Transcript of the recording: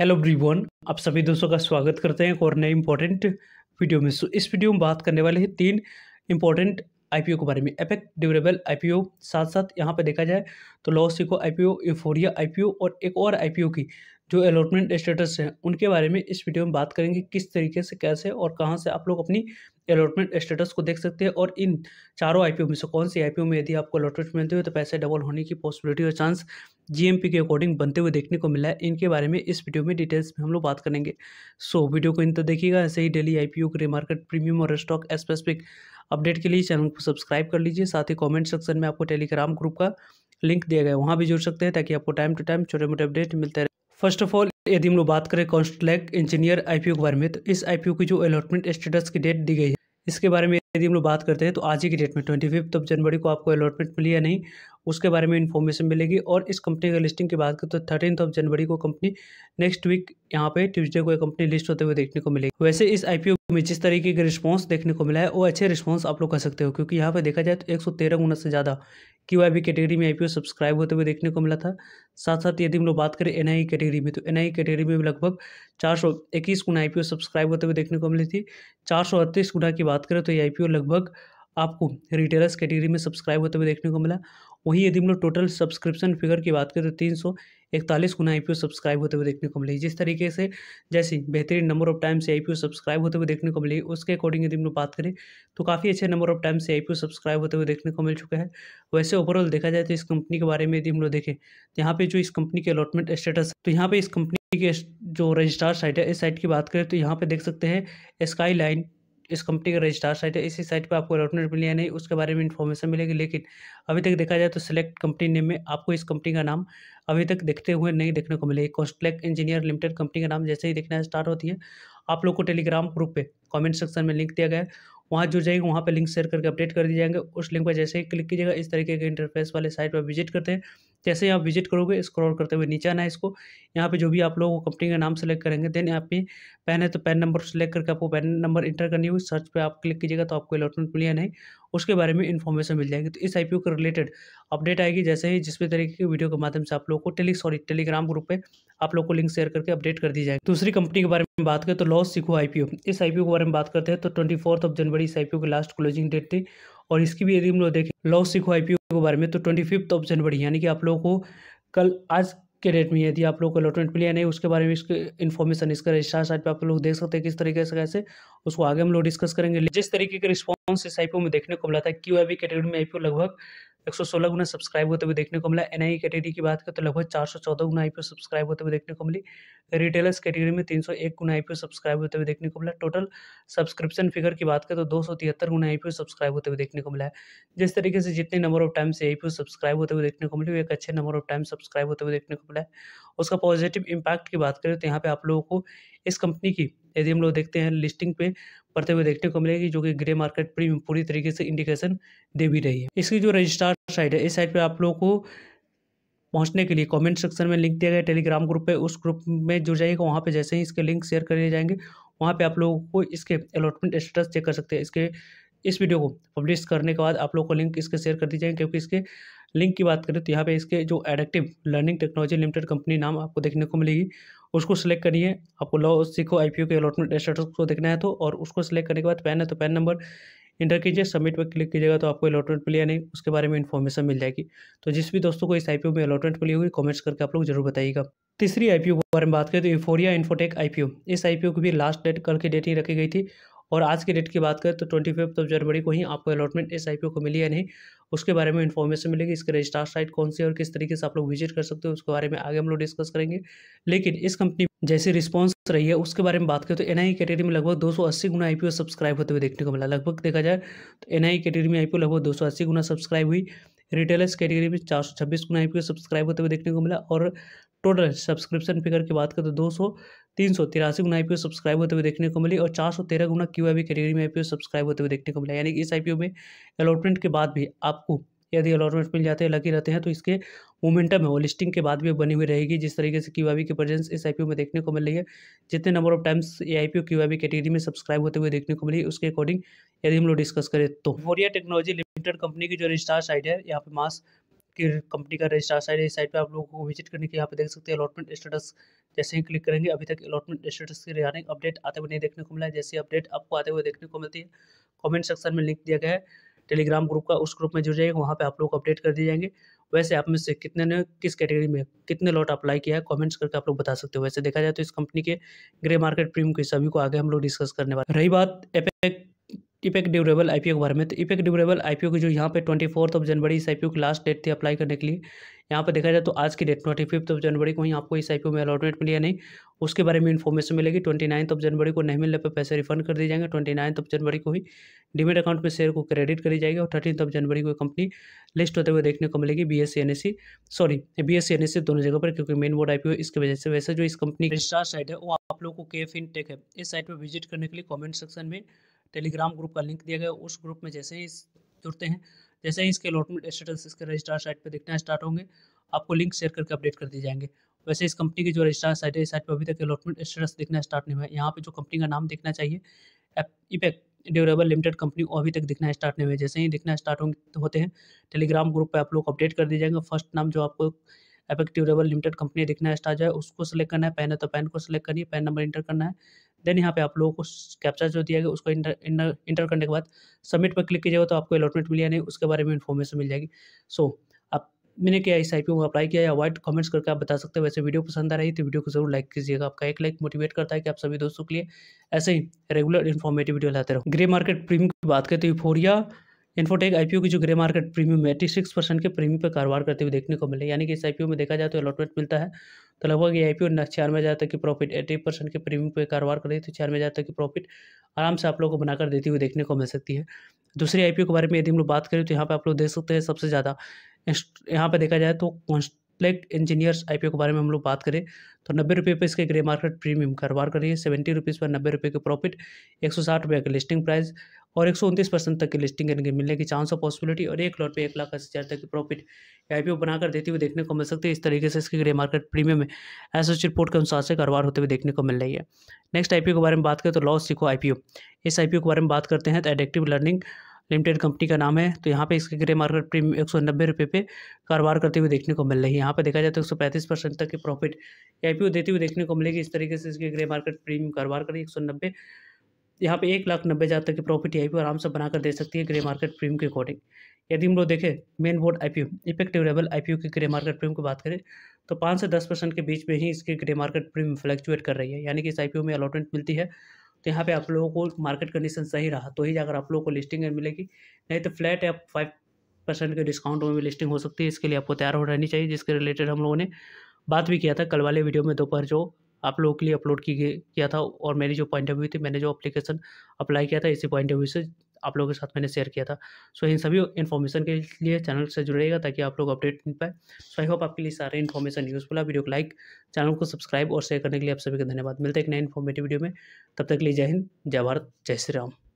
hello ब्रीवन आप सभी दोस्तों का स्वागत करते हैं एक और नए इम्पोर्टेंट वीडियो में सो इस वीडियो में बात करने वाले हैं तीन इम्पोर्टेंट आईपीओ के बारे में एपेक ड्यूरेबल आईपीओ साथ साथ यहाँ पर देखा जाए तो लॉस सिको आईपीओ इफोरिया आईपीओ और एक और आईपीओ की जो अलॉटमेंट स्टेटस हैं उनके बारे में इस वीडियो में बात करेंगे किस तरीके से कैसे और कहाँ से आप लोग अपनी अलॉटमेंट स्टेटस को देख सकते हैं और इन चारों आईपीओ में से कौन सी आईपीओ में यदि आपको अलॉटमेंट मिलते हुए तो पैसे डबल होने की पॉसिबिलिटी और चांस जीएमपी के अकॉर्डिंग बनते हुए देखने को मिला है इनके बारे में इस वीडियो में डिटेल्स में हम लोग बात करेंगे सो so, वीडियो को इन तो देखिएगा ऐसे ही daily IPO grey market premium और स्टॉक स्पेसिफिक अपडेट के लिए चैनल को सब्सक्राइब कर लीजिए साथ ही कॉमेंट सेक्शन में आपको टेलीग्राम ग्रुप का लिंक दिया गया वहाँ भी जुड़ सकते हैं ताकि आपको टाइम टू टाइम छोटे मोटे अपडेट मिलते रहे फर्स्ट ऑफ ऑल यदि हम लोग बात करें कॉन्स्टलैक इंजीनियर आईपीओ के बारे में तो इस आईपीओ की जो अलॉटमेंट स्टेटस की डेट दी गई है इसके बारे में यदि हम लोग बात करते हैं तो आज ही की डेट में ट्वेंटी फिफ्थ ऑफ जनवरी को आपको अलॉटमेंट मिली या नहीं उसके बारे में इन्फॉर्मेशन मिलेगी और इस कंपनी का लिस्टिंग की बात करें तो थर्टीन ऑफ जनवरी को कंपनी नेक्स्ट वीक यहाँ पे ट्यूसडे को कंपनी लिस्ट होते हुए देखने को मिलेगी वैसे इस आईपीओ में जिस तरीके का रिस्पॉन्स देखने को मिला है वो अच्छे रिस्पॉन्स आप लोग कर सकते हो क्योंकि यहाँ पे देखा जाए तो एक सौ तेरह गुना से ज़्यादा क्यू आई कैटेगरी में आईपीओ सब्सक्राइब होते हुए देखने को मिला था साथ साथ यदि हम लोग बात करें एनआई कैटेगरी e में तो एनआई कैटेगरी e में लगभग चार सौ इक्कीस गुना आईपीओ सब्सक्राइब होते हुए देखने को मिली थी चार सौ अड़तीस गुना की बात करें तो ये आई पी लगभग आपको रिटेलर्स कैटेगरी में सब्सक्राइब होते हुए देखने को मिला वहीं यदि हम लोग टोटल सब्सक्रिप्शन फिगर की बात करें तो तीन सौ इकतालीस गुना आई सब्सक्राइब होते हुए देखने को मिली जिस तरीके से जैसे बेहतरीन नंबर ऑफ टाइम से आई सब्सक्राइब होते हुए देखने को मिली उसके अकॉर्डिंग यदि हम लोग बात करें तो काफ़ी अच्छे नंबर ऑफ टाइम से आई सब्सक्राइब होते हुए देखने को मिल चुका है वैसे ओवरऑल देखा जाए तो इस कंपनी के बारे में यदि हम लोग देखें यहाँ पे जो इस कंपनी के अलॉटमेंट स्टेटस तो यहाँ पे इस कंपनी के जो रजिस्ट्रार साइट है इस साइट की बात करें तो यहाँ पे देख सकते हैं स्काई लाइन इस कंपनी का रजिस्ट्रार साइट है इसी साइट पर आपको अलॉटमेंट मिल या नहीं उसके बारे में इन्फॉर्मेशन मिलेगी लेकिन अभी तक देखा जाए तो सिलेक्ट कंपनी नेम में आपको इस कंपनी का नाम अभी तक देखते हुए नहीं देखने को मिलेगी कॉन्स्ट्रैक्ट इंजीनियर लिमिटेड कंपनी का नाम जैसे ही देखना स्टार्ट होती है आप लोग को टेलीग्राम ग्रुप पे कमेंट सेक्शन में लिंक दिया गया है वहाँ जुड़ जाएंगे वहाँ पे लिंक शेयर करके अपडेट कर दिए जाएंगे उस लिंक पर जैसे ही क्लिक कीजिएगा इस तरीके के इंटरफेस वाले साइट पर विजिट करते हैं जैसे ही आप विजिट करोगे स्क्रॉल करते हुए नीचे आना है इसको यहाँ पे जो भी आप लोग कंपनी का नाम सेलेक्ट करेंगे देन यहाँ पे पैन है तो पैन नंबर सेलेक्ट करके आपको पैन नंबर इंटर करनी होगी सर्च पर आप क्लिक कीजिएगा तो आपको अलॉटमेंट मिलिया नहीं उसके बारे में इन्फॉर्मेशन मिल जाएगी तो इस आई के रिलेटेड अपडेट आएगी जैसे ही जिस भी तरीके की वीडियो के माध्यम से आप लोग को टेली सॉरी टेलीग्राम ग्रुप पे आप लोग को लिंक शेयर करके अपडेट कर दी जाएगी दूसरी कंपनी के बारे में बात करें तो लॉस सीखो आई इस आई के बारे में बात करते हैं तो ट्वेंटी ऑफ जनवरी इस आई की लास्ट क्लोजिंग डेट थी और इसकी भी यदि हम लोग देखें लॉस सीखो आई के बारे में तो ट्वेंटी फिफ्थ ऑफ जनवरी यानी कि आप लोगों को कल आज के रेट में यदि आप लोग को अलॉटमेंट मिले या नहीं उसके बारे में इसके इन्फॉर्मेशन इसका रजिस्ट्रार साइट पर आप लोग देख सकते हैं किस तरीके से कैसे उसको आगे हम लोग डिस्कस करेंगे जिस तरीके के रिस्पॉन्स इस आईपीओ में देखने को मिला था क्यू आई कैटेगरी में आईपीओ लगभग एक सौ सोलह गुना सब्सक्राइब होते हुए देखने को मिला एन आई कैटेगरी की बात करें तो लगभग चार सौ चौदह गुना आई सब्सक्राइब होते हुए देखने को मिली रिटेलर्स कैटेगरी में तीन सौ एक गुना आई सब्सक्राइब होते हुए देखने को मिला टोटल सब्सक्रिप्शन फिगर की बात करें तो दो सौ तिहत्तर गुना आई सब्सक्राइब होते हुए देखने को मिला है जिस तरीके से जितने नंबर ऑफ टाइम से आई सब्सक्राइब होते हुए देखने को मिली एक अच्छे नंबर ऑफ टाइम सब्सक्राइब होते हुए देखने को मिला है उसका पॉजिटिव इम्पैक्ट की बात करें तो यहाँ पर आप लोगों को इस कंपनी की यदि हम लोग देखते हैं लिस्टिंग पे पढ़ते हुए देखने को मिलेगी जो कि ग्रे मार्केट प्रीमियम पूरी तरीके से इंडिकेशन दे भी रही है इसकी जो रजिस्ट्रार साइट है इस साइट पर आप लोगों को पहुंचने के लिए कमेंट सेक्शन में लिंक दिया गया टेलीग्राम ग्रुप पे उस ग्रुप में जुड़ जाइएगा वहाँ पे जैसे ही इसके लिंक शेयर कर लिए जाएंगे वहाँ पे आप लोगों को इसके अलॉटमेंट स्टेटस चेक कर सकते हैं इसके इस वीडियो को पब्लिश करने के बाद आप लोगों को लिंक इसके शेयर कर दी जाएंगे क्योंकि इसके लिंक की बात करें तो यहाँ पे इसके जो adaptive learning technology limited company नाम आपको देखने को मिलेगी उसको सिलेक्ट करिए आपको लॉ सीखो आई के अलॉटमेंट स्टेटस को देखना है तो और उसको सिलेक्ट करने के बाद पैन है तो पैन नंबर इंटर कीजिए सबमिट पर क्लिक कीजिएगा तो आपको अलॉटमेंट मिली या नहीं उसके बारे में इन्फॉर्मेशन मिल जाएगी तो जिस भी दोस्तों को इस आईपीओ में अलॉटमेंट मिली होगी कॉमेंट्स करके आप लोग जरूर बताइएगा तीसरी आईपीओ के बारे में बात करें तो इफोरिया इन्फोटेक आईपीओ इस आईपीओ की भी लास्ट डेट कल की डेट ही रखी गई थी और आज के डेट की बात करें तो ट्वेंटी फिफ्थ ऑफ जनवरी को ही आपको अलॉटमेंट इस आई को मिली या नहीं उसके बारे में इन्फॉर्मेशन मिलेगी इसके रजिस्टार साइट कौन सी है और किस तरीके से आप लोग विजिट कर सकते हो उसके बारे में आगे हम लोग डिस्कस करेंगे लेकिन इस कंपनी जैसी रिस्पॉन्स रही है उसके बारे में बात करें तो एन आई कैटेगरी में लगभग 280 गुना आईपीओ सब्सक्राइब होते हुए देखने को मिला लगभग देखा जाए तो एन आई कैटेगरी में आईपीओ लगभग 280 गुना सब्सक्राइब हुई रिटेलर्स कैटेगरी में 426 गुना आईपीओ सब्सक्राइब होते हुए देखने को मिला और टोटल सब्सक्रिप्शन फिगर की बात करें तो दो सौ तीन सौ तिरासी गुना आई सब्सक्राइब होते हुए देखने को मिली और चार सौ तेरह गुना क्यू आई कैटेगरी में आई सब्सक्राइब होते हुए देखने को मिला यानी कि इस आई में अलॉटमेंट के बाद भी आपको यदि अलॉटमेंट मिल जाते हैं लगे रहते हैं तो इसके मोमेंटम है वो लिस्टिंग के बाद भी बनी हुई रहेगी जिस तरीके से क्यू की प्रेजेंस इस आई में देखने को मिल रही है जितने नंबर ऑफ टाइम्स ये आई पी कैटेगरी में सब्सक्राइब होते हुए देखने को मिली उसके अकॉर्डिंग यदि हम लोग डिस्कस करें तो मोरिया टेक्नोलॉजी लिमिटेड कंपनी की जो रिस्टार साइड है यहाँ पे मास कंपनी का रजिस्ट्रार साइड इस साइड पे आप लोगों को विजिट करने के यहाँ पे देख सकते हैं अलॉटमेंट स्टेटस जैसे ही क्लिक करेंगे अभी तक अलॉटमेंट स्टेटस के रिगार्डिंग अपडेट आते हुए नहीं देखने को मिला है जैसे अपडेट आपको आते हुए देखने को मिलती है कॉमेंट सेक्शन में लिंक दिया गया है टेलीग्राम ग्रुप का उस ग्रुप में जुड़ जाएगा वहाँ पर आप लोग अपडेट कर दिए जाएंगे वैसे आप में से कितने ने किस कैटेगरी में कितने लॉट अप्लाई किया है कमेंट्स करके आप लोग बता सकते हो वैसे देखा जाए तो इस कंपनी के ग्रे मार्केट प्रीमियम के सभी को आगे हम लोग डिस्कस करने वाले रही बात एपेक इपेक ड्यूरेबल आई बारे में तो इपेक ड्यूरेबल आई की जो यहाँ पे ट्वेंटी फोर्थ ऑफ जनवरी इस आई की लास्ट डेट थी अप्लाई करने के लिए यहाँ पे देखा जाए तो आज की date twenty fifth of January को ही आपको इस आई में अलॉटमेंट मिली या नहीं उसके बारे में इन्फॉर्मेशन मिलेगी ट्वेंटी नाइन्थ ऑफ जनवरी को नहीं मिलने पर पैसे रिफंड कर दिए जाएंगे ट्वेंटी नाइन्थ ऑफ जनवरी को ही डिमेट अकाउंट में शेयर को क्रेडिट करी जाएगी और थर्टीन ऑफ जनवरी को कंपनी लिस्ट होते हुए देखने को मिलेगी B S C sorry B S C दोनों जगह पर क्योंकि मेन बोर्ड आई पी इसकी वजह से वैसे जो इस कंपनी की रजिस्ट्रार साइट है वो आप लोग को के फिन टेक है इस साइट पर विजिट करने के लिए कॉमेंट सेक्शन में टेलीग्राम ग्रुप का लिंक दिया गया उस ग्रुप में जैसे ही जुड़ते हैं जैसे ही इसके अलॉटमेंट स्टेटस इसके रजिस्ट्रार साइट पर देखना स्टार्ट होंगे आपको लिंक शेयर करके अपडेट कर दिए जाएंगे वैसे इस कंपनी की जो रजिस्ट्रार साइट है इस साइट पर अभी तक अलॉटमेंट स्टेटस देखना स्टार्ट नहीं हुआ है यहाँ पर जो कंपनी का नाम देखना चाहिए इपेक ड्यूरेबल लिमिटेड कंपनी को अभी तक दिखना स्टार्ट नहीं हुआ जैसे ही दिखना स्टार्ट तो होते हैं टेलीग्राम ग्रुप पर आप लोग अपडेट कर दिए जाएंगे फर्स्ट नाम जो आपको एपेक ड्यूरेबल लिमिटेड कंपनी दिखना स्टार्ट जाए उसको सेलेक्ट करना है पैन है तो पैन को सिलेक्ट करिए पैन नंबर इंटर करना है देन यहाँ पे आप लोगों को कैप्चा जो दिया गया उसको इंटर इंटर, इंटर करने के बाद सबमिट पर क्लिक कीजिएगा तो आपको अलॉटमेंट मिली या नहीं उसके बारे में इन्फॉर्मेशन मिल जाएगी सो आप मैंने क्या इस आई पी अप्लाई किया या वाइट कमेंट्स करके आप बता सकते हो वैसे वीडियो पसंद आ रही तो वीडियो को जरूर लाइक कीजिएगा आपका एक लाइक मोटिवेट करता है कि आप सभी दोस्तों के लिए ऐसे ही रेगुलर इन्फॉर्मेटिव वीडियो लाते रहो ग्रे मार्केट प्रीमियम की बात करते हुए फोरिया इन्फोटेक आईपीओ की जो ग्रे मार्केट प्रीमियम है एट्टी सिक्स परसेंट के प्रीमियम पर कारोबार करते हुए देखने को मिले यानी कि इस आई में देखा जाए तो अलॉटमेंट मिलता है तो लगभग ये आई पी ओ छियानवे हज़ार तक की प्रॉफिट एटी परसेंट के प्रीमियम पे कारोबार कर रही है तो छियानवे हज़ार तक की प्रॉफिट आराम से आप लोग को बनाकर देती हुई देखने को मिल सकती है दूसरी आई के बारे में यदि हम लोग बात करें तो यहाँ पर आप लोग देख सकते हैं सबसे ज़्यादा यहाँ पर देखा जाए तो फ्लेक्ट इंजीनियर्स आई के बारे में हम लोग बात करें तो नब्बे रुपये पर इसके ग्रे मार्केट प्रीमियम कारोबार करिए सेवेंटी रुपीज़ पर नब्बे रुपये के प्रॉफिट एक सौ साठ रुपये का लिस्टिंग प्राइस और एक सौ उनतीस परसेंट तक की लिस्टिंग इनके मिलने की चांस ऑफ पॉसिबिलिटी और एक लॉट पे एक लाख अस्सी हज़ार तक की प्रॉफिट आई पी ओ बनाकर देती हुई देखने को मिल सकती है इस तरीके से इसके ग्रे मार्केट प्रीमियम में एसोच रिपोर्ट के अनुसार से कारोबार होते हुए देखने को मिल रही है नेक्स्ट आई पी ओ के बारे में बात करें तो लॉस सीखो आई पी ओ इस आई पी ओ के बारे में बात करते हैं तो एडेक्टिव लर्निंग लिमिटेड कंपनी का नाम है तो यहाँ पे इसके ग्रे मार्केट प्रीमियम एक सौ नब्बे रुपये पे कारोबार करते हुए देखने को मिल रही है यहाँ पे देखा जाए तो एक सौ पैंतीस परसेंट तक के प्रॉफिट आई पी ओ देते हुए देखने को मिलेगी इस तरीके से इसके ग्रे मार्केट प्रीमियम कारोबार करें एक सौ नब्बे यहाँ पे एक लाख नब्बे हज़ार तक की प्रॉफिट आई पी आराम से बनाकर दे सकती है ग्रे मार्केट प्रीमियम के अकॉर्डिंग यदि हम लोग देखें main board I P O effective level I P O के ग्रे मार्केट प्रीमियम की बात करें तो पाँच से दस परसेंट के बीच में ही इसकी ग्रे मार्केट प्रीमियम फ्लक्चुएट कर रही है यानी कि इस आई पी ओ में अलॉटमेंट मिलती है तो यहाँ पे आप लोगों को मार्केट कंडीशन सही रहा तो ही जाकर आप लोगों को लिस्टिंग मिलेगी नहीं तो फ्लैट या फाइव परसेंट के डिस्काउंट में भी लिस्टिंग हो सकती है इसके लिए आपको तैयार हो रहनी चाहिए जिसके रिलेटेड हम लोगों ने बात भी किया था कल वाले वीडियो में दोपहर जो आप लोगों के लिए अपलोड की किया था और मेरी जो पॉइंट ऑफ व्यू थी मैंने जो अप्लीकेशन अप्लाई किया था इसी पॉइंट ऑफ व्यू से आप लोगों के साथ मैंने शेयर किया था सो इन सभी इन्फॉर्मेशन के लिए चैनल से जुड़ेगा ताकि आप लोग अपडेट मिल पाए सो आई होप आपके लिए सारे इन्फॉर्मेशन यूजफुल है वीडियो को लाइक चैनल को सब्सक्राइब और शेयर करने के लिए आप सभी का धन्यवाद मिलते हैं एक नए इन्फॉर्मेटिव वीडियो में तब तक लिए जय हिंद जय भारत जय श्री राम